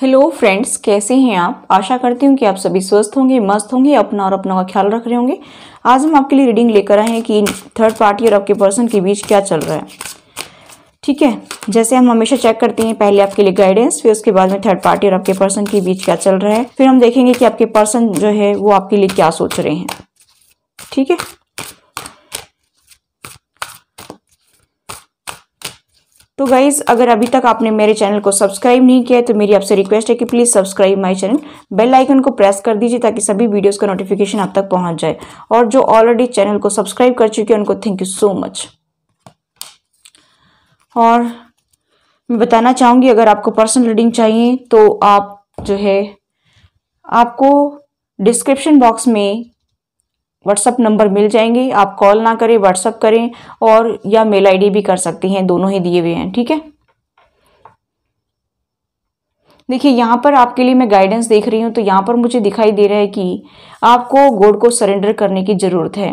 hello friends कैसे हैं आप आशा करती हूँ कि आप सभी स्वस्थ होंगे मस्त होंगे अपना और अपना का ख्याल रख रहे होंगे आज हम आपके लिए रीडिंग लेकर आए हैं कि थर्ड पार्टी और आपके पर्सन के बीच क्या चल रहा है ठीक है जैसे हम हमेशा चेक करते हैं पहले आपके लिए गाइडेंस फिर उसके बाद में थर्ड पार्टी और आपके पर्सन के बीच क्या चल रहा है फिर हम देखेंगे कि आपके पर्सन जो है वो आपके लिए क्या सोच रहे हैं ठीक है तो गाइज़ अगर अभी तक आपने मेरे चैनल को सब्सक्राइब नहीं किया है तो मेरी आपसे रिक्वेस्ट है कि please subscribe my channel bell icon को प्रेस कर दीजिए ताकि सभी वीडियोस का नोटिफिकेशन आप तक पहुंच जाए और जो ऑलरेडी चैनल को सब्सक्राइब कर चुके हैं उनको थैंक यू सो मच और मैं बताना चाहूंगी अगर आपको पर्सनल रीडिंग चाहिए तो आप जो है आपको डिस्क्रिप्शन बॉक्स में व्हाट्सअप नंबर मिल जाएंगे आप कॉल ना करें व्हाट्सअप करें और या मेल आईडी भी कर सकती हैं दोनों ही दिए हुए हैं ठीक है देखिए यहाँ पर आपके लिए मैं गाइडेंस देख रही हूँ तो यहाँ पर मुझे दिखाई दे रहा है कि आपको गोड को सरेंडर करने की ज़रूरत है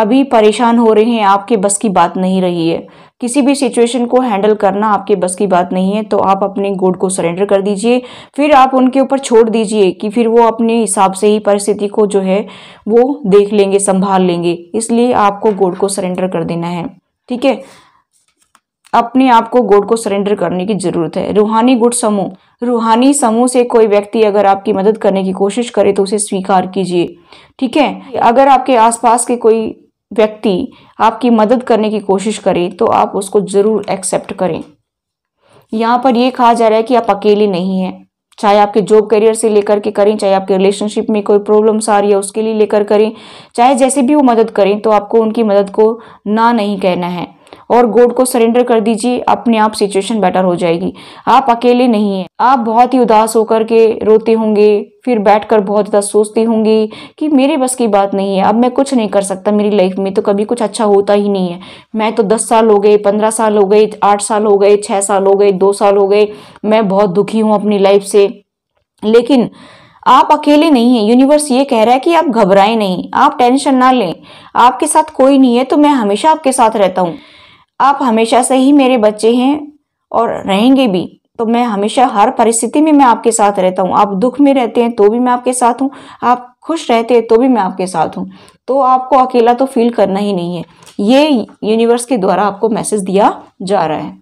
अभी परेशान हो रहे हैं आपके बस की बात नहीं रही है किसी भी सिचुएशन को हैंडल करना आपके बस की बात नहीं है तो आप अपने गोड को सरेंडर कर दीजिए फिर आप उनके ऊपर छोड़ दीजिए कि फिर वो अपने हिसाब से ही परिस्थिति को जो है वो देख लेंगे संभाल लेंगे इसलिए आपको गोड को सरेंडर कर देना है ठीक है अपने आप को गोड को सरेंडर करने की ज़रूरत है रूहानी गुड समूह रूहानी समूह से कोई व्यक्ति अगर आपकी मदद करने की कोशिश करे तो उसे स्वीकार कीजिए ठीक है अगर आपके आसपास के कोई व्यक्ति आपकी मदद करने की कोशिश करे तो आप उसको ज़रूर एक्सेप्ट करें यहाँ पर यह कहा जा रहा है कि आप अकेले नहीं हैं चाहे आपके जॉब करियर से लेकर के करें चाहे आपके रिलेशनशिप में कोई प्रॉब्लम्स आ रही है उसके लिए लेकर करें चाहे जैसे भी वो मदद करें तो आपको उनकी मदद को ना नहीं कहना है और गोड को सरेंडर कर दीजिए अपने आप सिचुएशन बेटर हो जाएगी आप अकेले नहीं हैं आप बहुत ही उदास होकर के रोते होंगे फिर बैठकर बहुत ज़्यादा सोचती होंगी कि मेरे बस की बात नहीं है अब मैं कुछ नहीं कर सकता मेरी लाइफ में तो कभी कुछ अच्छा होता ही नहीं है मैं तो दस साल हो गए पंद्रह साल हो गए आठ साल हो गए छः साल हो गए दो साल हो गए मैं बहुत दुखी हूँ अपनी लाइफ से लेकिन आप अकेले नहीं हैं यूनिवर्स ये कह रहा है कि आप घबराएं नहीं आप टेंशन ना लें आपके साथ कोई नहीं है तो मैं हमेशा आपके साथ रहता हूँ आप हमेशा से ही मेरे बच्चे हैं और रहेंगे भी तो मैं हमेशा हर परिस्थिति में मैं आपके साथ रहता हूँ आप दुख में रहते हैं तो भी मैं आपके साथ हूँ आप खुश रहते हैं तो भी मैं आपके साथ हूँ तो आपको अकेला तो फील करना ही नहीं है ये यूनिवर्स के द्वारा आपको मैसेज दिया जा रहा है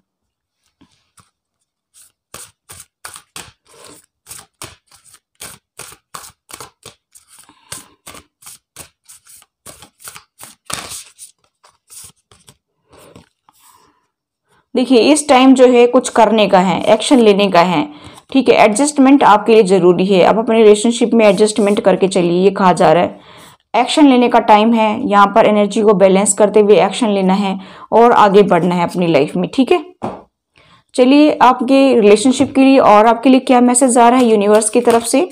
देखिए इस टाइम जो है कुछ करने का है एक्शन लेने का है ठीक है एडजस्टमेंट आपके लिए ज़रूरी है आप अपने रिलेशनशिप में एडजस्टमेंट करके चलिए ये कहा जा रहा है एक्शन लेने का टाइम है यहाँ पर एनर्जी को बैलेंस करते हुए एक्शन लेना है और आगे बढ़ना है अपनी लाइफ में ठीक है चलिए आपके रिलेशनशिप के लिए और आपके लिए क्या मैसेज आ रहा है यूनिवर्स की तरफ से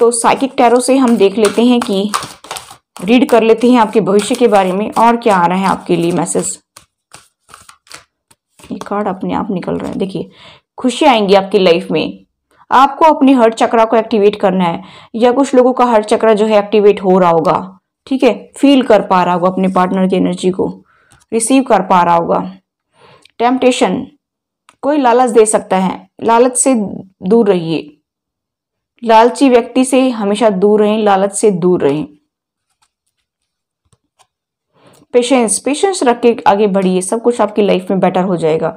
तो साइकिक टैरो से हम देख लेते हैं कि रीड कर लेते हैं आपके भविष्य के बारे में और क्या आ रहा है आपके लिए मैसेज ये कार्ड अपने आप निकल रहा है देखिए खुशी आएंगी आपकी लाइफ में आपको अपने हर चक्रा को एक्टिवेट करना है या कुछ लोगों का हर चक्रा जो है एक्टिवेट हो रहा होगा ठीक है फील कर पा रहा होगा अपने पार्टनर की एनर्जी को रिसीव कर पा रहा होगा टेम्पटेशन कोई लालच दे सकता है लालच से दूर रहिए लालची व्यक्ति से हमेशा दूर रहें लालच से दूर रहें पेशेंस पेशेंस रख के आगे बढ़िए सब कुछ आपकी लाइफ में बेटर हो जाएगा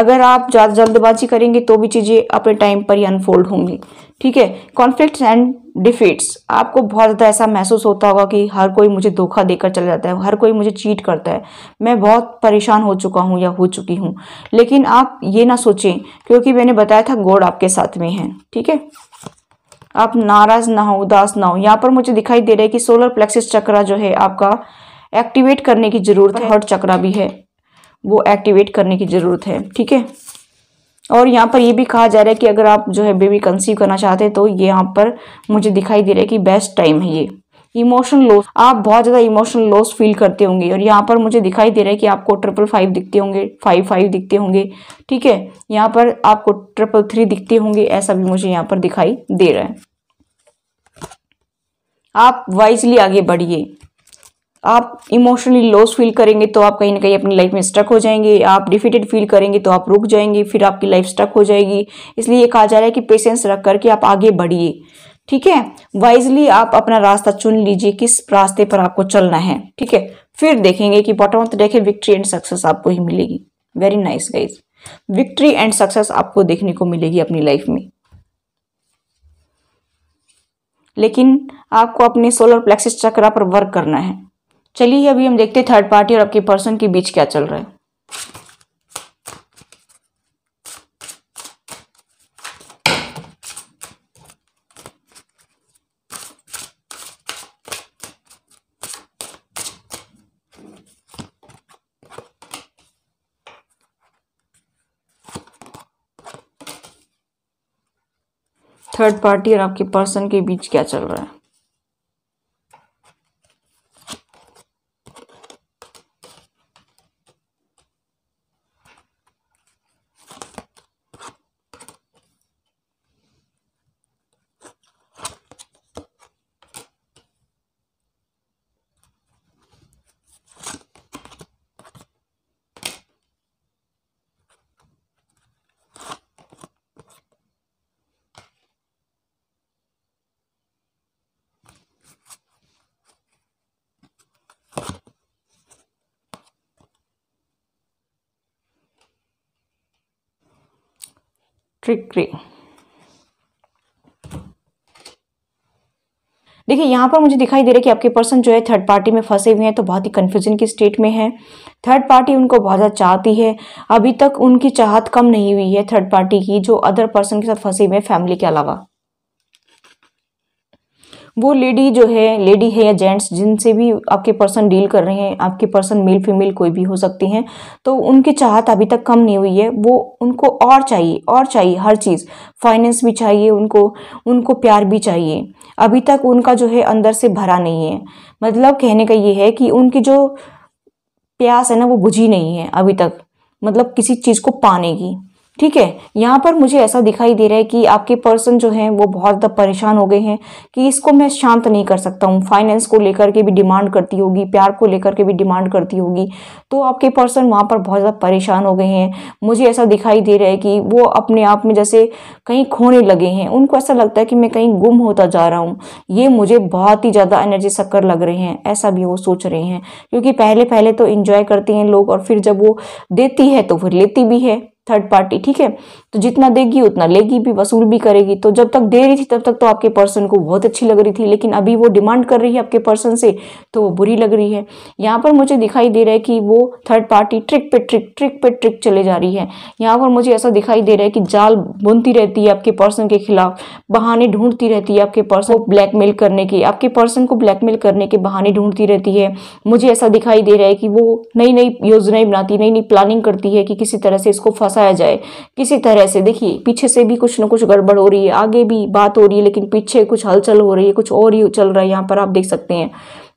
अगर आप ज़्यादा जल्दबाजी करेंगे तो भी चीज़ें अपने टाइम पर ही अनफोल्ड होंगी ठीक है कॉन्फ्लिक्ट एंड डिफीट्स आपको बहुत ज़्यादा ऐसा महसूस होता होगा कि हर कोई मुझे धोखा देकर चला जाता है हर कोई मुझे चीट करता है मैं बहुत परेशान हो चुका हूँ या हो चुकी हूँ लेकिन आप ये ना सोचें क्योंकि मैंने बताया था गोड आपके साथ में है ठीक है आप नाराज़ ना हो उदास ना हो यहाँ पर मुझे दिखाई दे रहा है कि सोलर प्लेक्सिस चक्रा जो है आपका एक्टिवेट करने की ज़रूरत है हर्ट चक्रा भी है वो एक्टिवेट करने की ज़रूरत है ठीक है और यहाँ पर ये भी कहा जा रहा है कि अगर आप जो है बेबी कंसीव करना चाहते हैं तो ये यहाँ पर मुझे दिखाई दे रहा है कि बेस्ट टाइम है ये इमोशनल लॉस आप बहुत ज़्यादा इमोशनल लॉस फील करते होंगे और यहाँ पर मुझे दिखाई दे रहा है कि आपको ट्रिपल फाइव दिखते होंगे फाइव फाइव दिखते होंगे ठीक है यहाँ पर आपको ट्रिपल थ्री दिखते होंगे ऐसा भी मुझे यहाँ पर दिखाई दे रहा है आप वाइजली आगे बढ़िए आप इमोशनली लॉस फील करेंगे तो आप कहीं ना कहीं अपनी लाइफ में स्टक हो जाएंगे आप डिफिटेड फील करेंगे तो आप रुक जाएंगे फिर आपकी लाइफ स्टक हो जाएगी इसलिए ये कहा जा रहा है कि पेशेंस रख करके आप आगे बढ़िए ठीक है वाइजली आप अपना रास्ता चुन लीजिए किस रास्ते पर आपको चलना है ठीक है फिर देखेंगे कि बॉटम ऑफ द डेक है विक्ट्री एंड सक्सेस आपको ही मिलेगी very nice guys victory and success आपको देखने को मिलेगी अपनी लाइफ में लेकिन आपको अपने सोलर प्लेक्सिस चक्रा पर वर्क करना है चलिए अभी हम देखते हैं थर्ड पार्टी और आपके पर्सन के बीच क्या चल रहा है थर्ड पार्टी और आपके पर्सन के बीच क्या चल रहा है ट्रिक्री देखिए यहाँ पर मुझे दिखाई दे रहा है कि आपके पर्सन जो है थर्ड पार्टी में फंसे हुए हैं तो बहुत ही कन्फ्यूजन की स्टेट में है थर्ड पार्टी उनको बहुत ज़्यादा चाहती है अभी तक उनकी चाहत कम नहीं हुई है थर्ड पार्टी की जो अदर पर्सन के साथ फंसे हुए हैं फैमिली के अलावा वो लेडी जो है लेडी है या जेंट्स जिनसे भी आपके पर्सन डील कर रहे हैं आपके पर्सन मेल फीमेल कोई भी हो सकती हैं तो उनकी चाहत अभी तक कम नहीं हुई है वो उनको और चाहिए और चाहिए हर चीज़ फाइनेंस भी चाहिए उनको उनको प्यार भी चाहिए अभी तक उनका जो है अंदर से भरा नहीं है मतलब कहने का ये है कि उनकी जो प्यास है ना वो बुझी नहीं है अभी तक मतलब किसी चीज़ को पाने की ठीक है यहाँ पर मुझे ऐसा दिखाई दे रहा है कि आपके पर्सन जो हैं वो बहुत ज़्यादा परेशान हो गए हैं कि इसको मैं शांत नहीं कर सकता हूँ फाइनेंस को लेकर के भी डिमांड करती होगी प्यार को लेकर के भी डिमांड करती होगी तो आपके पर्सन वहाँ पर बहुत ज़्यादा परेशान हो गए हैं मुझे ऐसा दिखाई दे रहा है कि वो अपने आप में जैसे कहीं खोने लगे हैं उनको ऐसा लगता है कि मैं कहीं गुम होता जा रहा हूँ ये मुझे बहुत ही ज़्यादा एनर्जी सक्कर लग रहे हैं ऐसा भी वो सोच रहे हैं क्योंकि पहले पहले तो इन्जॉय करते हैं लोग और फिर जब वो देती है तो फिर लेती भी है थर्ड पार्टी ठीक है तो जितना देगी उतना लेगी भी वसूल भी करेगी तो जब तक दे रही थी तब तक तो आपके पर्सन को बहुत अच्छी लग रही थी लेकिन अभी वो डिमांड कर रही है आपके पर्सन से तो वो बुरी लग रही है यहाँ पर मुझे दिखाई दे रहा है कि वो थर्ड पार्टी ट्रिक पे ट्रिक ट्रिक पे ट्रिक चले जा रही है यहाँ पर मुझे ऐसा दिखाई दे रहा है कि जाल बुनती रहती है आपके पर्सन के खिलाफ बहाने ढूंढती रहती है आपके पर्सन को ब्लैकमेल करने की आपके पर्सन को ब्लैकमेल करने के बहाने ढूंढती रहती है मुझे ऐसा दिखाई दे रहा है कि वो नई नई योजनाएं बनाती नई नई प्लानिंग करती है कि किसी तरह से इसको फंस फंसाया जाए किसी तरह से देखिए पीछे से भी कुछ ना कुछ गड़बड़ हो रही है आगे भी बात हो रही है लेकिन पीछे कुछ हलचल हो रही है कुछ और ही चल रहा है यहाँ पर आप देख सकते हैं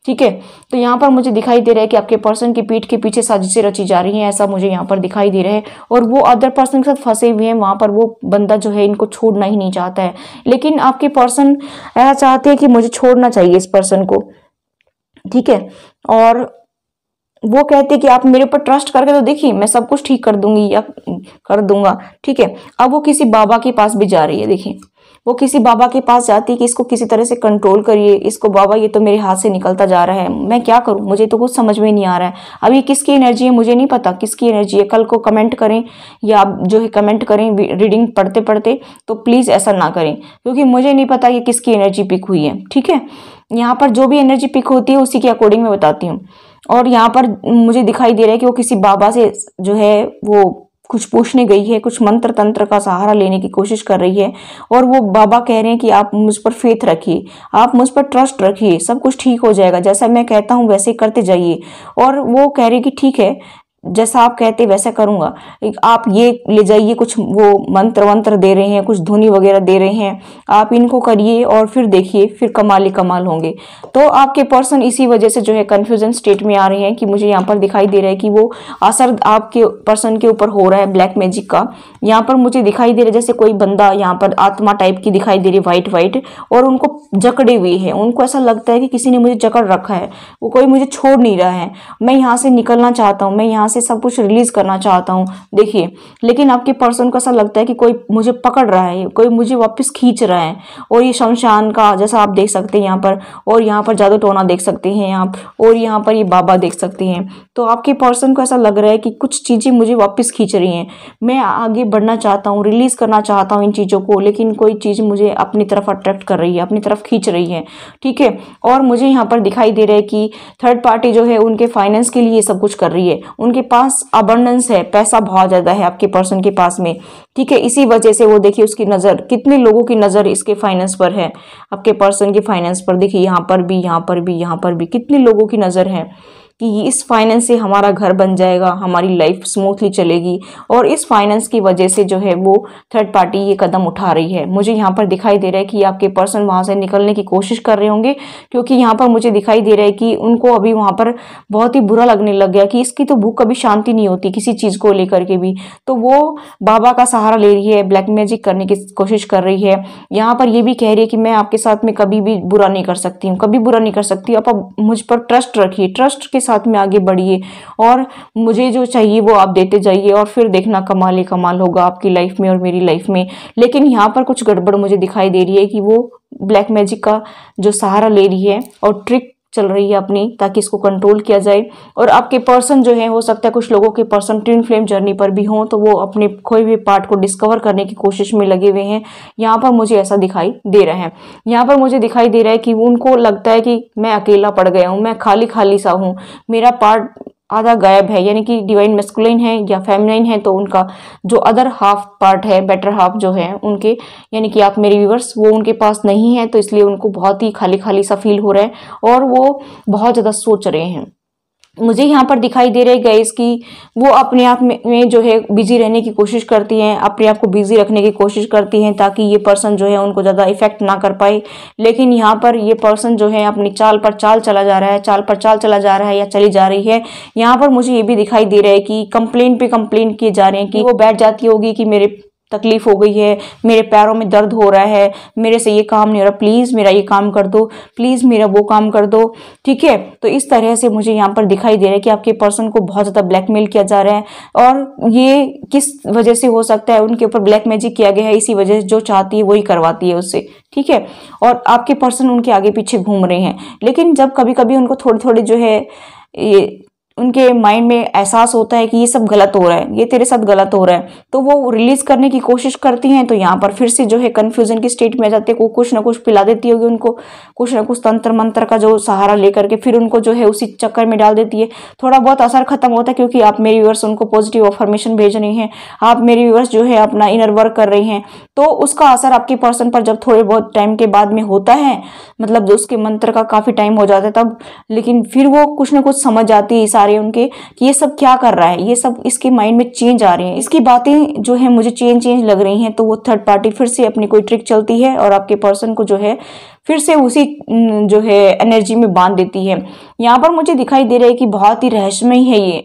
ठीक है तो यहाँ पर मुझे दिखाई दे रहा है कि आपके पर्सन की पीठ के पीछे साजिशें रची जा रही हैं ऐसा मुझे यहाँ पर दिखाई दे रहा है और वो अदर पर्सन के साथ फंसे हुए हैं वहाँ पर वो बंदा जो है इनको छोड़ना ही नहीं चाहता है लेकिन आपके पर्सन ऐसा चाहते हैं कि मुझे छोड़ना चाहिए इस पर्सन को ठीक है और वो कहते कि आप मेरे ऊपर ट्रस्ट करके तो देखिए मैं सब कुछ ठीक कर दूंगी या कर दूंगा ठीक है अब वो किसी बाबा के पास भी जा रही है देखिए वो किसी बाबा के पास जाती है कि इसको किसी तरह से कंट्रोल करिए इसको बाबा ये तो मेरे हाथ से निकलता जा रहा है मैं क्या करूं मुझे तो कुछ समझ में नहीं आ रहा है अब ये किसकी एनर्जी है मुझे नहीं पता किसकी एनर्जी है कल को कमेंट करें या आप जो है कमेंट करें रीडिंग पढ़ते पढ़ते तो प्लीज़ ऐसा ना करें क्योंकि मुझे नहीं पता ये किसकी एनर्जी पिक हुई है ठीक है यहाँ पर जो भी एनर्जी पिक होती है उसी के अकॉर्डिंग मैं बताती हूँ और यहाँ पर मुझे दिखाई दे रहा है कि वो किसी बाबा से जो है वो कुछ पूछने गई है कुछ मंत्र तंत्र का सहारा लेने की कोशिश कर रही है और वो बाबा कह रहे हैं कि आप मुझ पर फेथ रखिए आप मुझ पर ट्रस्ट रखिए सब कुछ ठीक हो जाएगा जैसा मैं कहता हूँ वैसे करते जाइए और वो कह रही कि ठीक है जैसा आप कहते वैसा करूंगा आप ये ले जाइए कुछ वो मंत्र वंत्र दे रहे हैं कुछ धुनी वगैरह दे रहे हैं आप इनको करिए और फिर देखिए फिर कमाल ही कमाल होंगे तो आपके पर्सन इसी वजह से जो है कन्फ्यूजन स्टेट में आ रहे हैं कि मुझे यहाँ पर दिखाई दे रहा है कि वो असर आपके पर्सन के ऊपर हो रहा है ब्लैक मैजिक का यहाँ पर मुझे दिखाई दे रहा है जैसे कोई बंदा यहाँ पर आत्मा टाइप की दिखाई दे रही है वाइट वाइट और उनको जकड़े हुए हैं उनको ऐसा लगता है कि किसी ने मुझे जकड़ रखा है वो कोई मुझे छोड़ नहीं रहा है मैं यहाँ से निकलना चाहता हूँ मैं यहाँ से सब कुछ रिलीज करना चाहता हूँ देखिए लेकिन आपके पर्सन को ऐसा लगता है कि कोई मुझे पकड़ रहा है कोई मुझे वापस खींच रहा है और ये शमशान का जैसा आप देख सकते हैं यहाँ पर और यहाँ पर जादू टोना देख सकते हैं आप और यहाँ पर ये बाबा देख सकते हैं तो आपके पर्सन को ऐसा लग रहा है कि कुछ चीज़ें मुझे वापस खींच रही हैं मैं आगे बढ़ना चाहता हूँ रिलीज़ करना चाहता हूँ इन चीज़ों को लेकिन कोई चीज़ मुझे अपनी तरफ अट्रैक्ट कर रही है अपनी तरफ खींच रही है ठीक है और मुझे यहाँ पर दिखाई दे रहा है कि थर्ड पार्टी जो है उनके फाइनेंस के लिए सब कुछ कर रही है उनके पास अबंडेंस है पैसा बहुत ज़्यादा है आपके पर्सन के पास में ठीक है इसी वजह से वो देखिए उसकी नज़र कितने लोगों की नज़र इसके फाइनेंस पर है आपके पर्सन के फाइनेंस पर देखिए यहाँ पर भी यहाँ पर भी यहाँ पर भी कितने लोगों की नज़र है कि इस फाइनेंस से हमारा घर बन जाएगा हमारी लाइफ स्मूथली चलेगी और इस फाइनेंस की वजह से जो है वो थर्ड पार्टी ये कदम उठा रही है मुझे यहाँ पर दिखाई दे रहा है कि आपके पर्सन वहाँ से निकलने की कोशिश कर रहे होंगे क्योंकि यहाँ पर मुझे दिखाई दे रहा है कि उनको अभी वहाँ पर बहुत ही बुरा लगने लग गया कि इसकी तो भूख कभी शांति नहीं होती किसी चीज़ को लेकर के भी तो वो बाबा का सहारा ले रही है ब्लैक मैजिक करने की कोशिश कर रही है यहाँ पर ये भी कह रही है कि मैं आपके साथ में कभी भी बुरा नहीं कर सकती हूँ कभी बुरा नहीं कर सकती आप मुझ पर ट्रस्ट रखिए ट्रस्ट के साथ में आगे बढ़िए और मुझे जो चाहिए वो आप देते जाइए और फिर देखना कमाल ही कमाल होगा आपकी लाइफ में और मेरी लाइफ में लेकिन यहाँ पर कुछ गड़बड़ मुझे दिखाई दे रही है कि वो ब्लैक मैजिक का जो सहारा ले रही है और ट्रिक चल रही है अपनी ताकि इसको कंट्रोल किया जाए और आपके पर्सन जो है हो सकता है कुछ लोगों के पर्सन ट्विन फ्लेम जर्नी पर भी हों तो वो अपने कोई भी पार्ट को डिस्कवर करने की कोशिश में लगे हुए हैं यहाँ पर मुझे ऐसा दिखाई दे रहा है यहाँ पर मुझे दिखाई दे रहा है कि उनको लगता है कि मैं अकेला पड़ गया हूँ मैं खाली खाली सा हूँ मेरा पार्ट आधा गायब है यानी कि डिवाइन मेस्कुलिन है या फेमिनाइन है तो उनका जो अदर हाफ पार्ट है बेटर हाफ जो है उनके यानी कि आप मेरे व्यूवर्स वो उनके पास नहीं है तो इसलिए उनको बहुत ही खाली खाली सा फील हो रहा है और वो बहुत ज़्यादा सोच रहे हैं मुझे यहाँ पर दिखाई दे रहे गैस कि वो अपने आप में जो है बिजी रहने की कोशिश करती हैं अपने आप को बिजी रखने की कोशिश करती हैं ताकि ये पर्सन जो है उनको ज़्यादा इफेक्ट ना कर पाए लेकिन यहाँ पर ये पर्सन जो है अपनी चाल पर चाल चला जा रहा है चाल पर चाल चला जा रहा है या चली जा रही है यहाँ पर मुझे ये भी दिखाई दे रहा है कि कंप्लेन पे कंप्लेन किए जा रहे हैं कि वो बैठ जाती होगी कि मेरे तकलीफ़ हो गई है मेरे पैरों में दर्द हो रहा है मेरे से ये काम नहीं हो रहा प्लीज़ मेरा ये काम कर दो प्लीज़ मेरा वो काम कर दो ठीक है तो इस तरह से मुझे यहाँ पर दिखाई दे रहा है कि आपके पर्सन को बहुत ज़्यादा ब्लैकमेल किया जा रहा है और ये किस वजह से हो सकता है उनके ऊपर ब्लैक मैजिक किया गया है इसी वजह से जो चाहती है वही करवाती है उससे ठीक है और आपके पर्सन उनके आगे पीछे घूम रहे हैं लेकिन जब कभी कभी उनको थोड़े थोड़े जो है ये उनके माइंड में एहसास होता है कि ये सब गलत हो रहा है ये तेरे साथ गलत हो रहा है तो वो रिलीज़ करने की कोशिश करती हैं तो यहाँ पर फिर से जो है कन्फ्यूजन की स्टेट में आ जाती है वो कुछ ना कुछ पिला देती होगी उनको कुछ ना कुछ तंत्र मंत्र का जो सहारा लेकर के फिर उनको जो है उसी चक्कर में डाल देती है थोड़ा बहुत असर खत्म होता है क्योंकि आप मेरी व्यवर्स उनको पॉजिटिव ऑफॉर्मेशन भेज रही हैं आप मेरी व्यवर्स जो है अपना इनर वर्क कर रही हैं तो उसका असर आपके पर्सन पर जब थोड़े बहुत टाइम के बाद में होता है मतलब जो उसके मंत्र का काफ़ी टाइम हो जाता है तब लेकिन फिर वो कुछ ना कुछ समझ आती है आ रही है उनके कि ये सब क्या कर रहा है ये सब इसके माइंड में चेंज आ रही है इसकी बातें जो है मुझे चेंज चेंज लग रही हैं तो वो थर्ड पार्टी फिर से अपनी कोई ट्रिक चलती है और आपके पर्सन को जो है फिर से उसी जो है एनर्जी में बांध देती है यहाँ पर मुझे दिखाई दे रहा है कि बहुत ही रहस्यमय है ये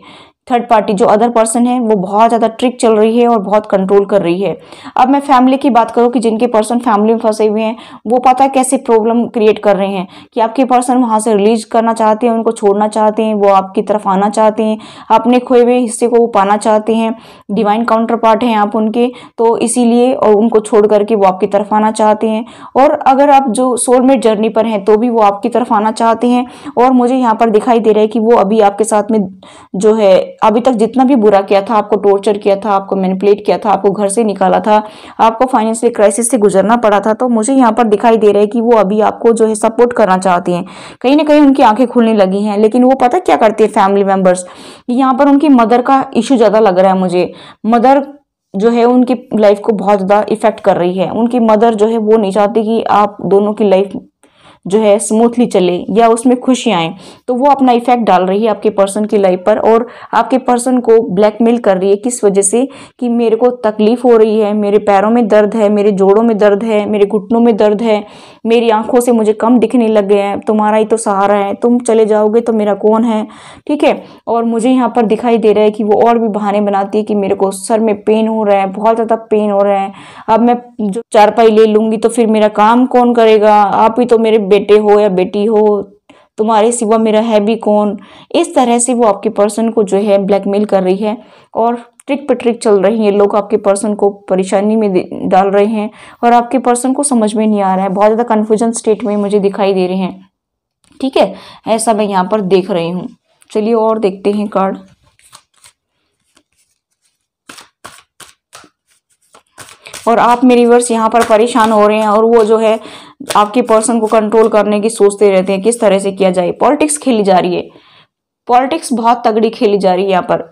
थर्ड पार्टी जो अदर पर्सन है वो बहुत ज़्यादा ट्रिक चल रही है और बहुत कंट्रोल कर रही है अब मैं फैमिली की बात करूँ कि जिनके पर्सन फैमिली में फंसे हुए हैं वो पता है कैसे प्रॉब्लम क्रिएट कर रहे हैं कि आपके पर्सन वहाँ से रिलीज करना चाहते हैं उनको छोड़ना चाहते हैं वो आपकी तरफ आना चाहते हैं अपने खोए हुए हिस्से को वो पाना चाहते हैं डिवाइन काउंटर पार्ट हैं आप उनके तो इसीलिए और उनको छोड़ करके वो आपकी तरफ आना चाहते हैं और अगर आप जो सोलमेट जर्नी पर हैं तो भी वो आपकी तरफ आना चाहते हैं और मुझे यहाँ पर दिखाई दे रहा है कि वो अभी आपके साथ में जो है अभी तक जितना भी बुरा किया था आपको टॉर्चर किया था आपको मैनिपुलेट किया था आपको घर से निकाला था आपको फाइनेंशियल क्राइसिस से गुजरना पड़ा था तो मुझे यहाँ पर दिखाई दे रहा है कि वो अभी आपको जो है सपोर्ट करना चाहती हैं कहीं ना कहीं उनकी आंखें खुलने लगी हैं लेकिन वो पता क्या करती है फैमिली मेम्बर्स यहाँ पर उनकी मदर का इशू ज़्यादा लग रहा है मुझे मदर जो है उनकी लाइफ को बहुत ज़्यादा इफेक्ट कर रही है उनकी मदर जो है वो नहीं चाहती कि आप दोनों की लाइफ जो है स्मूथली चले या उसमें खुशी आए तो वो अपना इफेक्ट डाल रही है आपके पर्सन की लाइफ पर और आपके पर्सन को ब्लैकमेल कर रही है किस वजह से कि मेरे को तकलीफ हो रही है मेरे पैरों में दर्द है मेरे जोड़ों में दर्द है मेरे घुटनों में दर्द है मेरी आंखों से मुझे कम दिखने लग गए हैं तुम्हारा ही तो सहारा है तुम चले जाओगे तो मेरा कौन है ठीक है और मुझे यहाँ पर दिखाई दे रहा है कि वो और भी बहाने बनाती है कि मेरे को सर में पेन हो रहा है बहुत ज़्यादा पेन हो रहा है अब मैं जो चारपाई ले लूँगी तो फिर मेरा काम कौन करेगा आप ही तो मेरे बेटे हो या बेटी हो तुम्हारे सिवा मेरा है भी कौन इस तरह से वो आपके पर्सन को जो है ब्लैकमेल कर रही है और ट्रिक पे ट्रिक चल रही है लोग आपके पर्सन को परेशानी में डाल रहे हैं और आपके पर्सन को समझ में नहीं आ रहा है बहुत ज़्यादा कन्फ्यूजन स्टेट में मुझे दिखाई दे रहे हैं ठीक है ऐसा मैं यहाँ पर देख रही हूँ चलिए और देखते हैं कार्ड और आप मेरे वर्ष यहाँ पर परेशान हो रहे हैं और वो जो है आपके पर्सन को कंट्रोल करने की सोचते रहते हैं किस तरह से किया जाए पॉलिटिक्स खेली जा रही है पॉलिटिक्स बहुत तगड़ी खेली जा रही है यहाँ पर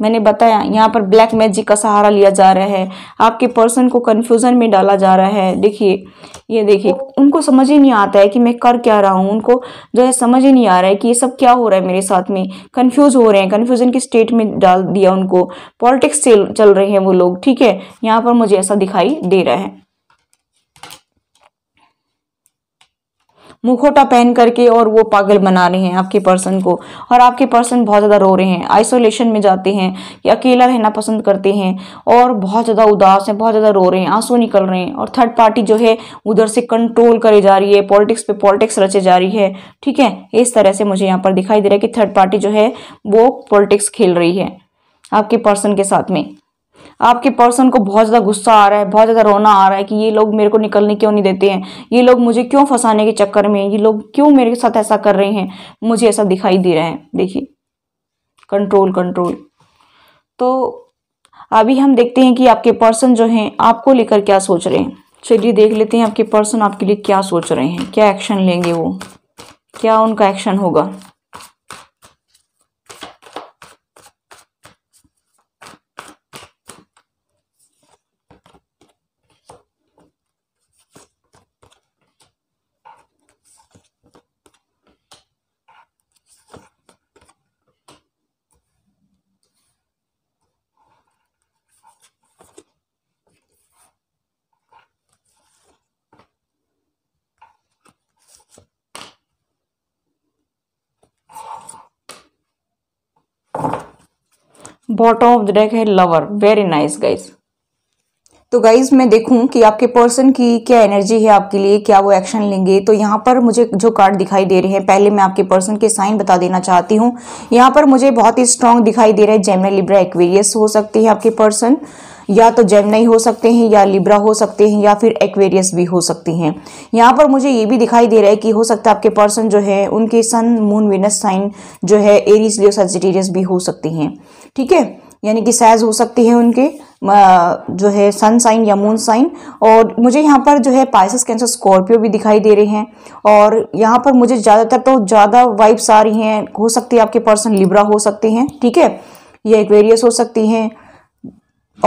मैंने बताया यहाँ पर ब्लैक मैजिक का सहारा लिया जा रहा है आपके पर्सन को कन्फ्यूज़न में डाला जा रहा है देखिए ये देखिए उनको समझ ही नहीं आता है कि मैं कर क्या रहा हूँ उनको जो है समझ ही नहीं आ रहा है कि ये सब क्या हो रहा है मेरे साथ में कन्फ्यूज़ हो रहे हैं कन्फ्यूज़न की स्टेट में डाल दिया उनको पॉलिटिक्स चल रहे हैं वो लोग ठीक है यहाँ पर मुझे ऐसा दिखाई दे रहा है मुखोटा पहन करके और वो पागल बना रहे हैं आपके पर्सन को और आपके पर्सन बहुत ज़्यादा रो रहे हैं आइसोलेशन में जाते हैं या अकेला रहना पसंद करते हैं और बहुत ज़्यादा उदास हैं बहुत ज़्यादा रो रहे हैं आंसू निकल रहे हैं और थर्ड पार्टी जो है उधर से कंट्रोल करे जा रही है पॉलिटिक्स पे पॉलिटिक्स रचे जा रही है ठीक है इस तरह से मुझे यहाँ पर दिखाई दे रहा है कि थर्ड पार्टी जो है वो पॉलिटिक्स खेल रही है आपके पर्सन के साथ में आपके पर्सन को बहुत ज़्यादा गुस्सा आ रहा है बहुत ज़्यादा रोना आ रहा है कि ये लोग मेरे को निकलने क्यों नहीं देते हैं ये लोग मुझे क्यों फंसाने के चक्कर में ये लोग क्यों मेरे साथ ऐसा कर रहे हैं मुझे ऐसा दिखाई दे रहा है देखिए कंट्रोल कंट्रोल तो अभी हम देखते हैं कि आपके पर्सन जो हैं आपको लेकर क्या सोच रहे हैं चलिए देख लेते हैं आपके पर्सन आपके लिए क्या सोच रहे हैं क्या एक्शन लेंगे वो क्या उनका एक्शन होगा bottom of the deck a lover very nice guys तो गाइज मैं देखूं कि आपके पर्सन की क्या एनर्जी है आपके लिए क्या वो एक्शन लेंगे तो यहाँ पर मुझे जो कार्ड दिखाई दे रहे हैं पहले मैं आपके पर्सन के साइन बता देना चाहती हूँ यहाँ पर मुझे बहुत ही स्ट्रांग दिखाई दे रहा है जैमना लिब्रा एक्वेरियस हो सकते हैं आपके पर्सन या तो जेमनाई हो सकते हैं या लिब्रा हो सकते हैं या फिर एक्वेरियस भी हो सकती हैं यहाँ पर मुझे ये भी दिखाई दे रहा है कि हो सकता है आपके पर्सन जो है उनके सन मून विनस साइन जो है एरीज लियो सजिटेरियस भी हो सकती हैं ठीक है यानी कि सैज हो सकती है उनके जो है सन साइन या मून साइन और मुझे यहाँ पर जो है पाइसिस कैंसर स्कॉर्पियो भी दिखाई दे रहे हैं और यहाँ पर मुझे ज़्यादातर तो ज़्यादा वाइब्स आ रही हैं हो सकती है आपके पर्सन लिब्रा हो सकते हैं ठीक है या एक्वेरियस हो सकती हैं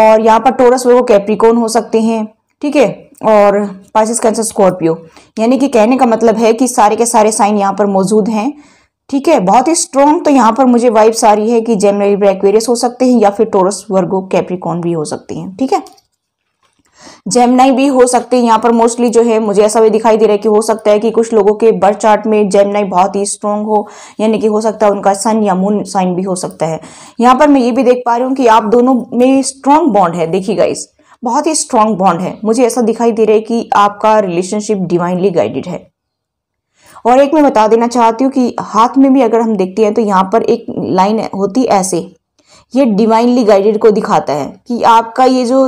और यहाँ पर टोरस वो कैप्रिकोन हो सकते हैं ठीक है और पाइसिस कैंसर स्कॉर्पियो यानी कि कहने का मतलब है कि सारे के सारे साइन यहाँ पर मौजूद हैं ठीक है बहुत ही स्ट्रॉन्ग तो यहाँ पर मुझे वाइब्स आ रही है कि जेमरी ब्रैक्वेरियस हो सकते हैं या फिर टोरस वर्गो कैप्रिकॉन भी हो सकती हैं ठीक है जेमनाई भी हो सकते हैं यहाँ पर मोस्टली जो है मुझे ऐसा भी दिखाई दे रहा है कि हो सकता है कि कुछ लोगों के बर्थ चार्ट में जेमनाई बहुत ही स्ट्रॉन्ग हो यानी कि हो सकता है उनका सन या मून साइन भी हो सकता है यहाँ पर मैं ये भी देख पा रही हूँ कि आप दोनों में स्ट्रॉन्ग बॉन्ड है देखिएगा इस बहुत ही स्ट्रॉन्ग बॉन्ड है मुझे ऐसा दिखाई दे रहा है कि आपका रिलेशनशिप डिवाइनली गाइडेड है और एक मैं बता देना चाहती हूँ कि हाथ में भी अगर हम देखते हैं तो यहाँ पर एक लाइन होती ऐसे ये डिवाइनली गाइडेड को दिखाता है कि आपका ये जो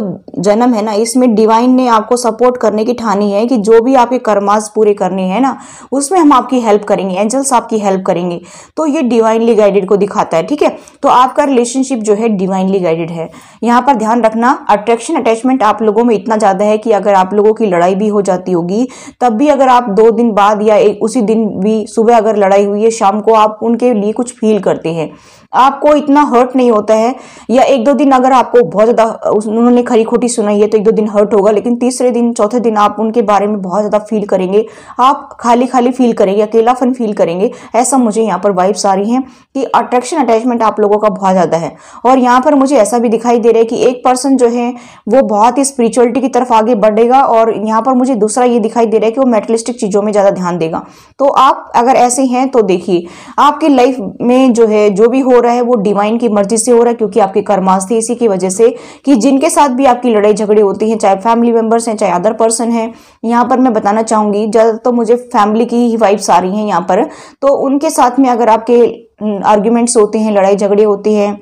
जन्म है ना इसमें डिवाइन ने आपको सपोर्ट करने की ठानी है कि जो भी आपके कर्मास पूरे करने हैं ना उसमें हम आपकी हेल्प करेंगे एंजल्स आपकी हेल्प करेंगे तो ये डिवाइनली गाइडेड को दिखाता है ठीक है तो आपका रिलेशनशिप जो है डिवाइनली गाइडेड है यहाँ पर ध्यान रखना अट्रैक्शन अटैचमेंट आप लोगों में इतना ज़्यादा है कि अगर आप लोगों की लड़ाई भी हो जाती होगी तब भी अगर आप दो दिन बाद या उसी दिन भी सुबह अगर लड़ाई हुई है शाम को आप उनके लिए कुछ फील करते हैं आपको इतना हर्ट नहीं होता है या एक दो दिन अगर आपको बहुत ज़्यादा उन्होंने खरी खोटी सुनाई है तो एक दो दिन हर्ट होगा लेकिन तीसरे दिन चौथे दिन आप उनके बारे में बहुत ज़्यादा फील करेंगे आप खाली खाली फील करेंगे अकेलापन फील करेंगे ऐसा मुझे यहाँ पर वाइब्स आ रही हैं कि अट्रैक्शन अटैचमेंट आप लोगों का बहुत ज़्यादा है और यहाँ पर मुझे ऐसा भी दिखाई दे रहा है कि एक पर्सन जो है वो बहुत ही स्पिरिचुअलिटी की तरफ आगे बढ़ेगा और यहाँ पर मुझे दूसरा ये दिखाई दे रहा है कि वो मेटलिस्टिक चीज़ों में ज़्यादा ध्यान देगा तो आप अगर ऐसे हैं तो देखिए आपकी लाइफ में जो है जो भी हो रहा रहा है वो डिवाइन की मर्जी से हो रहा है क्योंकि आपके थे इसी की वजह से कि जिनके साथ भी आपकी लड़ाई झगड़े होती हैं चाहे फैमिली मेंबर्स हैं चाहे अदर पर्सन है यहाँ पर मैं बताना चाहूंगी ज़्यादा तो मुझे फैमिली की ही वाइफ्स आ रही हैं यहाँ पर तो उनके साथ में अगर आपके आर्ग्यूमेंट्स हम्म, होते हैं लड़ाई झगड़े होते हैं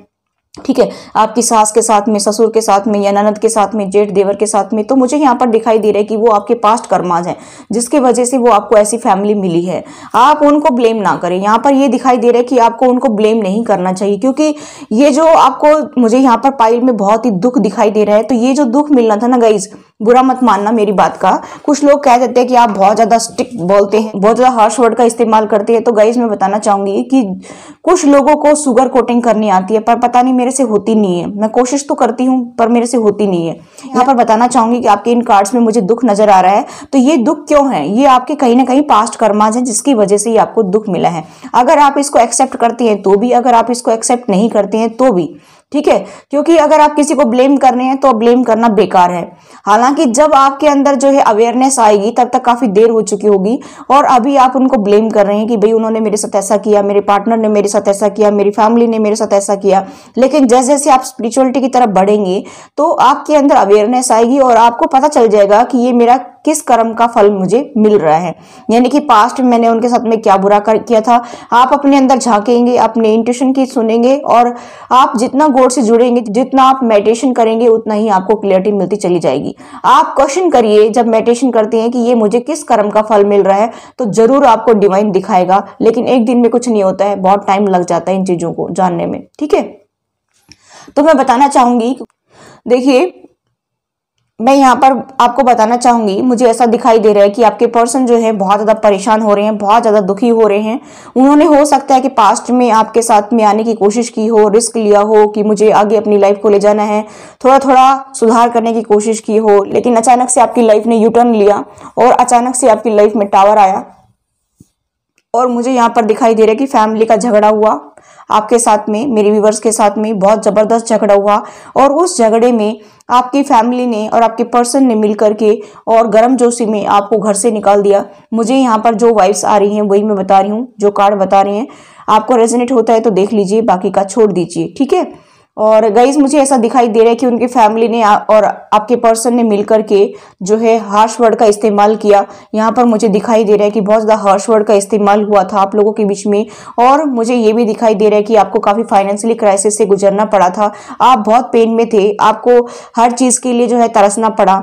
ठीक है आपकी सास के साथ में ससुर के साथ में या ननद के साथ में जेठ देवर के साथ में तो मुझे यहाँ पर दिखाई दे रहा है कि वो आपके पास्ट कर्माज हैं जिसके वजह से वो आपको ऐसी फैमिली मिली है आप उनको ब्लेम ना करें यहाँ पर ये दिखाई दे रहा है कि आपको उनको ब्लेम नहीं करना चाहिए क्योंकि ये जो आपको मुझे यहाँ पर पाइल में बहुत ही दुख दिखाई दे रहा है तो ये जो दुख मिलना था ना गाइज़ बुरा मत मानना मेरी बात का कुछ लोग कह देते हैं कि आप बहुत ज़्यादा स्टिक बोलते हैं बहुत ज़्यादा हार्श वर्ड का इस्तेमाल करते हैं तो गाइज मैं बताना चाहूंगी कि कुछ लोगों को शुगर कोटिंग करनी आती है पर पता नहीं मेरे से होती नहीं है मैं कोशिश तो करती हूँ पर मेरे से होती नहीं है यहाँ पर बताना चाहूंगी कि आपके इन कार्ड्स में मुझे दुख नज़र आ रहा है तो ये दुख क्यों है ये आपके कहीं ना कहीं पास्ट कर्माज है जिसकी वजह से ये आपको दुख मिला है अगर आप इसको एक्सेप्ट करती हैं तो भी अगर आप इसको एक्सेप्ट नहीं करते हैं तो भी ठीक है क्योंकि अगर आप किसी को ब्लेम कर रहे हैं तो ब्लेम करना बेकार है हालांकि जब आपके अंदर जो है अवेयरनेस आएगी तब तक काफ़ी देर हो चुकी होगी और अभी आप उनको ब्लेम कर रहे हैं कि भाई उन्होंने मेरे साथ ऐसा किया मेरे पार्टनर ने मेरे साथ ऐसा किया मेरी फैमिली ने मेरे साथ ऐसा किया लेकिन जैसे जैसे आप स्पिरिचुअलिटी की तरफ बढ़ेंगे तो आपके अंदर अवेयरनेस आएगी और आपको पता चल जाएगा कि ये मेरा किस कर्म का फल मुझे मिल रहा है यानी कि पास्ट में मैंने उनके साथ में क्या बुरा कर किया था आप अपने अंदर झांकेंगे अपने इंट्यूशन की सुनेंगे और आप जितना गौर से जुड़ेंगे जितना आप मेडिटेशन करेंगे उतना ही आपको क्लियरिटी मिलती चली जाएगी आप क्वेश्चन करिए जब मेडिटेशन करते हैं कि ये मुझे किस कर्म का फल मिल रहा है तो जरूर आपको डिवाइन दिखाएगा लेकिन एक दिन में कुछ नहीं होता है बहुत टाइम लग जाता है इन चीज़ों को जानने में ठीक है तो मैं बताना चाहूंगी देखिए मैं यहाँ पर आपको बताना चाहूंगी मुझे ऐसा दिखाई दे रहा है कि आपके पर्सन जो है बहुत ज़्यादा परेशान हो रहे हैं बहुत ज़्यादा दुखी हो रहे हैं उन्होंने हो सकता है कि पास्ट में आपके साथ में आने की कोशिश की हो रिस्क लिया हो कि मुझे आगे अपनी लाइफ को ले जाना है थोड़ा थोड़ा सुधार करने की कोशिश की हो लेकिन अचानक से आपकी लाइफ ने यू टर्न लिया और अचानक से आपकी लाइफ में टावर आया और मुझे यहाँ पर दिखाई दे रहा है कि फैमिली का झगड़ा हुआ आपके साथ में मेरे व्यूवर्स के साथ में बहुत ज़बरदस्त झगड़ा हुआ और उस झगड़े में आपकी फैमिली ने और आपके पर्सन ने मिल करके और गर्म जोशी में आपको घर से निकाल दिया मुझे यहाँ पर जो वाइफ्स आ रही हैं वही मैं बता रही हूँ जो कार्ड बता रहे हैं आपको रेजिनेट होता है तो देख लीजिए बाकी का छोड़ दीजिए ठीक है और गाइज मुझे ऐसा दिखाई दे रहा है कि उनकी फैमिली ने और आपके पर्सन ने मिलकर के जो है हार्श वर्ड का इस्तेमाल किया यहाँ पर मुझे दिखाई दे रहा है कि बहुत ज़्यादा हार्श वर्ड का इस्तेमाल हुआ था आप लोगों के बीच में और मुझे ये भी दिखाई दे रहा है कि आपको काफ़ी फाइनेंशियली क्राइसिस से गुजरना पड़ा था आप बहुत पेन में थे आपको हर चीज़ के लिए जो है तरसना पड़ा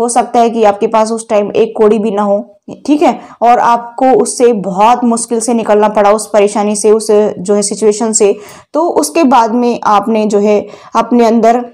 हो सकता है कि आपके पास उस टाइम एक कोड़ी भी ना हो ठीक है और आपको उससे बहुत मुश्किल से निकलना पड़ा उस परेशानी से उस जो है सिचुएशन से तो उसके बाद में आपने जो है अपने अंदर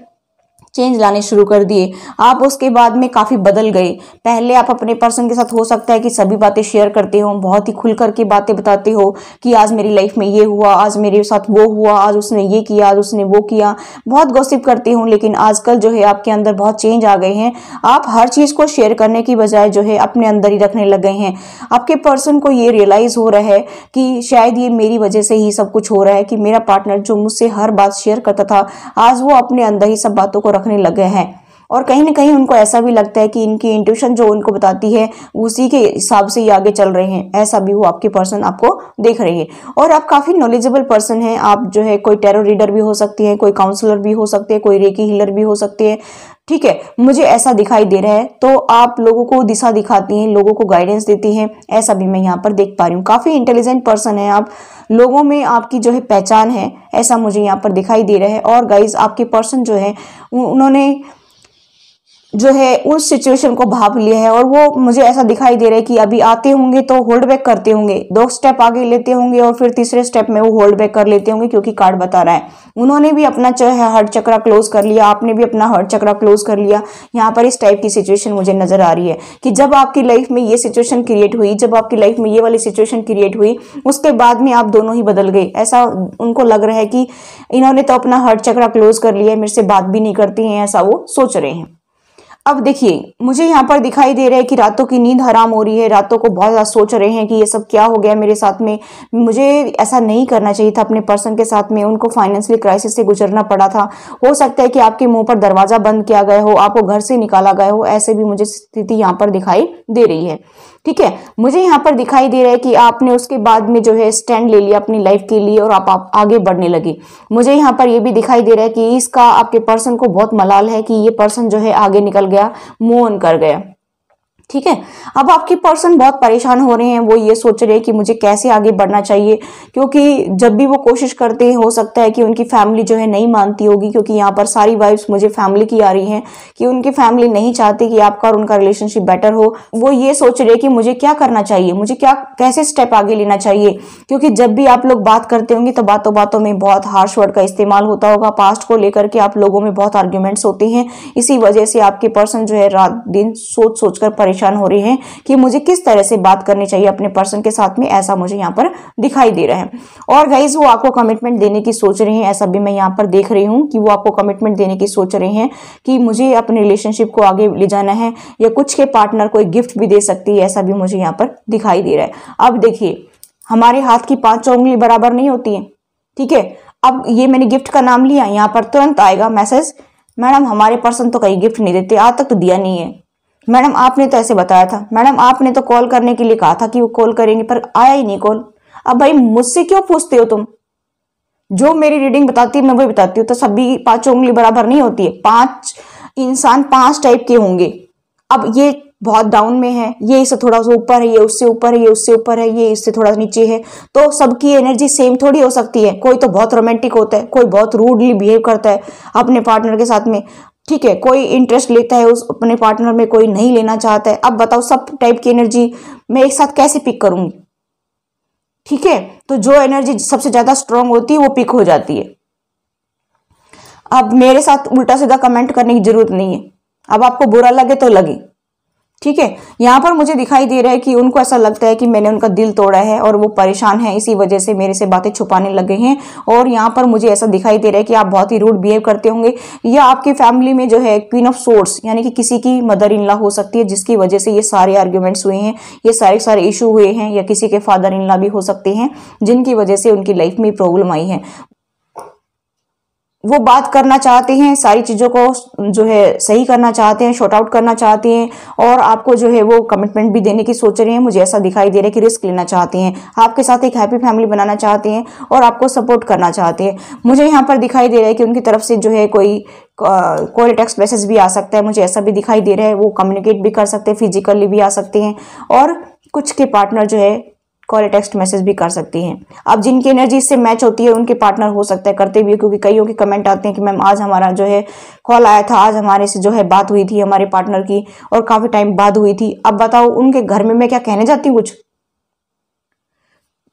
चेंज लाने शुरू कर दिए आप उसके बाद में काफ़ी बदल गए पहले आप अपने पर्सन के साथ हो सकता है कि सभी बातें शेयर करते हो बहुत ही खुल करके बातें बताते हो कि आज मेरी लाइफ में ये हुआ आज मेरे साथ वो हुआ आज उसने ये किया आज उसने वो किया बहुत गौसिप करते हो लेकिन आजकल जो है आपके अंदर बहुत चेंज आ गए हैं आप हर चीज़ को शेयर करने की बजाय जो है अपने अंदर ही रखने लग गए हैं आपके पर्सन को ये रियलाइज़ हो रहा है कि शायद ये मेरी वजह से ही सब कुछ हो रहा है कि मेरा पार्टनर जो मुझसे हर बात शेयर करता था आज वो अपने अंदर ही सब बातों को रख रखने लगे हैं और कहीं ना कहीं उनको ऐसा भी लगता है कि इनकी इंट्यूशन जो उनको बताती है उसी के हिसाब से ये आगे चल रहे हैं ऐसा भी वो आपके पर्सन आपको देख रही है और आप काफ़ी नॉलेजेबल पर्सन हैं आप जो है कोई टेरो रीडर भी हो सकती हैं कोई काउंसलर भी हो सकते हैं कोई रेकी हीलर भी हो सकते हैं ठीक है मुझे ऐसा दिखाई दे रहा है तो आप लोगों को दिशा दिखाती हैं लोगों को गाइडेंस देती हैं ऐसा भी मैं यहाँ पर देख पा रही हूँ काफ़ी इंटेलिजेंट पर्सन है आप लोगों में आपकी जो है पहचान है ऐसा मुझे यहाँ पर दिखाई दे रहा है और गाइज आपके पर्सन जो है उन्होंने जो है उस सिचुएशन को भाप लिया है और वो मुझे ऐसा दिखाई दे रहा है कि अभी आते होंगे तो होल्ड बैक करते होंगे दो स्टेप आगे लेते होंगे और फिर तीसरे स्टेप में वो होल्ड बैक कर लेते होंगे क्योंकि कार्ड बता रहा है उन्होंने भी अपना जो है हर्ट चक्रा क्लोज कर लिया आपने भी अपना हर्ट चक्रा क्लोज कर लिया यहाँ पर इस टाइप की सिचुएशन मुझे नजर आ रही है कि जब आपकी लाइफ में ये सिचुएशन क्रिएट हुई जब आपकी लाइफ में ये वाली सिचुएशन क्रिएट हुई उसके बाद में आप दोनों ही बदल गए ऐसा उनको लग रहा है कि इन्होंने तो अपना हर्ट चक्रा क्लोज कर लिया है मेरे से बात भी नहीं करती है ऐसा वो सोच रहे हैं अब देखिए मुझे यहाँ पर दिखाई दे रहा है कि रातों की नींद हराम हो रही है रातों को बहुत ज़्यादा सोच रहे हैं कि ये सब क्या हो गया मेरे साथ में मुझे ऐसा नहीं करना चाहिए था अपने पर्सन के साथ में उनको फाइनेंशियल क्राइसिस से गुजरना पड़ा था हो सकता है कि आपके मुंह पर दरवाज़ा बंद किया गया हो आपको घर से निकाला गया हो ऐसे भी मुझे स्थिति यहाँ पर दिखाई दे रही है ठीक है मुझे यहाँ पर दिखाई दे रहा है कि आपने उसके बाद में जो है स्टैंड ले लिया अपनी लाइफ के लिए और आप, आप आगे बढ़ने लगे मुझे यहाँ पर ये भी दिखाई दे रहा है कि इसका आपके पर्सन को बहुत मलाल है कि ये पर्सन जो है आगे निकल गया मोन कर गया ठीक है अब आपके पर्सन बहुत परेशान हो रहे हैं वो ये सोच रहे हैं कि मुझे कैसे आगे बढ़ना चाहिए क्योंकि जब भी वो कोशिश करते हैं हो सकता है कि उनकी फैमिली जो है नहीं मानती होगी क्योंकि यहाँ पर सारी वाइफ्स मुझे फैमिली की आ रही हैं कि उनकी फैमिली नहीं चाहती कि आपका और उनका रिलेशनशिप बेटर हो वो ये सोच रहे कि मुझे क्या करना चाहिए मुझे क्या कैसे स्टेप आगे लेना चाहिए क्योंकि जब भी आप लोग बात करते होंगे तो बातों बातों में बहुत हार्श वर्ड का इस्तेमाल होता होगा पास्ट को लेकर के आप लोगों में बहुत आर्ग्यूमेंट्स होते हैं इसी वजह से आपके पर्सन जो है रात दिन सोच सोच कर परेशान परेशान हो रहे हैं कि मुझे किस तरह से बात करनी चाहिए अपने पर्सन के साथ में ऐसा मुझे यहाँ पर दिखाई दे रहा है और गाइज वो आपको कमिटमेंट देने की सोच रहे हैं ऐसा भी मैं यहाँ पर देख रही हूँ कि वो आपको कमिटमेंट देने की सोच रहे हैं कि मुझे अपने रिलेशनशिप को आगे ले जाना है या कुछ के पार्टनर कोई गिफ्ट भी दे सकती है ऐसा भी मुझे यहाँ पर दिखाई दे रहा है अब देखिए हमारे हाथ की पांच उंगली बराबर नहीं होती है ठीक है अब ये मैंने गिफ्ट का नाम लिया यहाँ पर तुरंत आएगा मैसेज मैडम हमारे पर्सन तो कहीं गिफ्ट नहीं देते आज तक तो दिया नहीं है मैडम आपने तो ऐसे बताया था मैडम आपने तो कॉल करने के लिए कहा था कि वो कॉल करेंगे पर आया ही नहीं कॉल अब भाई मुझसे क्यों पूछते हो तुम जो मेरी रीडिंग बताती है मैं वही बताती हूँ तो सभी पांच उंगली बराबर नहीं होती है पांच इंसान पांच टाइप के होंगे अब ये बहुत डाउन में है ये इससे थोड़ा सा ऊपर है ये उससे ऊपर है ये उससे ऊपर है ये इससे थोड़ा नीचे है तो सबकी एनर्जी सेम थोड़ी हो सकती है कोई तो बहुत रोमांटिक होता है कोई बहुत रूडली बिहेव करता है अपने पार्टनर के साथ में ठीक है कोई इंटरेस्ट लेता है उस अपने पार्टनर में कोई नहीं लेना चाहता है अब बताओ सब टाइप की एनर्जी मैं एक साथ कैसे पिक करूंगी ठीक है तो जो एनर्जी सबसे ज़्यादा स्ट्रांग होती है वो पिक हो जाती है अब मेरे साथ उल्टा सीधा कमेंट करने की जरूरत नहीं है अब आपको बुरा लगे तो लगे ठीक है यहाँ पर मुझे दिखाई दे रहा है कि उनको ऐसा लगता है कि मैंने उनका दिल तोड़ा है और वो परेशान है इसी वजह से मेरे से बातें छुपाने लगे हैं और यहाँ पर मुझे ऐसा दिखाई दे रहा है कि आप बहुत ही रूड बिहेव करते होंगे या आपकी फैमिली में जो है क्वीन ऑफ सोर्स यानी कि किसी की मदर इन ला हो सकती है जिसकी वजह से ये सारे आर्ग्यूमेंट्स हुए हैं ये सारे सारे इशू हुए हैं या किसी के फादर इन ला भी हो सकते हैं जिनकी वजह से उनकी लाइफ में प्रॉब्लम आई है वो बात करना चाहते हैं सारी चीज़ों को जो है सही करना चाहते हैं शॉर्ट आउट करना चाहते हैं और आपको जो है वो कमिटमेंट भी देने की सोच रहे हैं मुझे ऐसा दिखाई दे रहा है कि रिस्क लेना चाहते हैं आपके साथ एक हैप्पी फैमिली बनाना चाहते हैं और आपको सपोर्ट करना चाहते हैं मुझे यहाँ पर दिखाई दे रहा है कि उनकी तरफ से जो है कोई कोई टेक्स मैसेज भी आ सकता है मुझे ऐसा भी दिखाई दे रहा है वो कम्युनिकेट भी कर सकते हैं फिजिकली भी आ सकते हैं और कुछ के पार्टनर जो है कॉल या टेक्स्ट मैसेज भी कर सकती हैं अब जिनकी एनर्जी इससे मैच होती है उनके पार्टनर हो सकता है करते भी क्योंकि कईयों के कमेंट आते हैं कि मैम आज हमारा जो है कॉल आया था आज हमारे से जो है बात हुई थी हमारे पार्टनर की और काफ़ी टाइम बाद हुई थी अब बताओ उनके घर में मैं क्या कहने जाती हूँ कुछ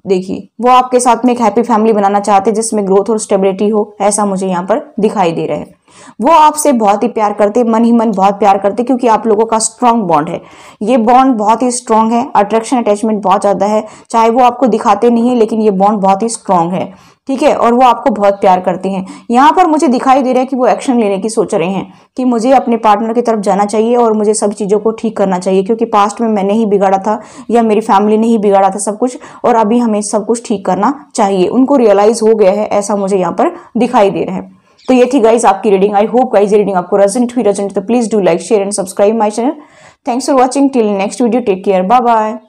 देखिए वो आपके साथ में एक हैप्पी फैमिली बनाना चाहते हैं जिसमें ग्रोथ और स्टेबिलिटी हो ऐसा मुझे यहाँ पर दिखाई दे रहा है वो आपसे बहुत ही प्यार करते मन ही मन बहुत प्यार करते क्योंकि आप लोगों का स्ट्रांग बॉन्ड है ये बॉन्ड बहुत ही स्ट्रांग है अट्रैक्शन अटैचमेंट बहुत ज़्यादा है चाहे वो आपको दिखाते नहीं है लेकिन ये बॉन्ड बहुत ही स्ट्रांग है ठीक है और वो आपको बहुत प्यार करते हैं यहाँ पर मुझे दिखाई दे रहा है कि वो एक्शन लेने की सोच रहे हैं कि मुझे अपने पार्टनर की तरफ जाना चाहिए और मुझे सब चीज़ों को ठीक करना चाहिए क्योंकि पास्ट में मैंने ही बिगाड़ा था या मेरी फैमिली ने ही बिगाड़ा था सब कुछ और अभी हमें सब कुछ ठीक करना चाहिए उनको रियलाइज़ हो गया है ऐसा मुझे यहाँ पर दिखाई दे रहा है तो ये थी गाइज आपकी रीडिंग आई होप गाइज ये रीडिंग आपको रेजेंट हुई रेजेंट तो please do like share and subscribe my channel thanks for watching till next video take care bye bye